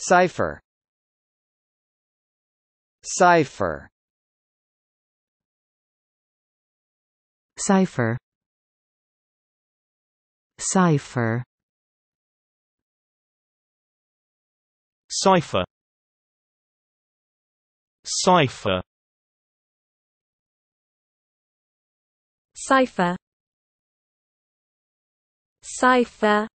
Cipher Cipher Cipher Cipher Cipher Cipher Cipher Cipher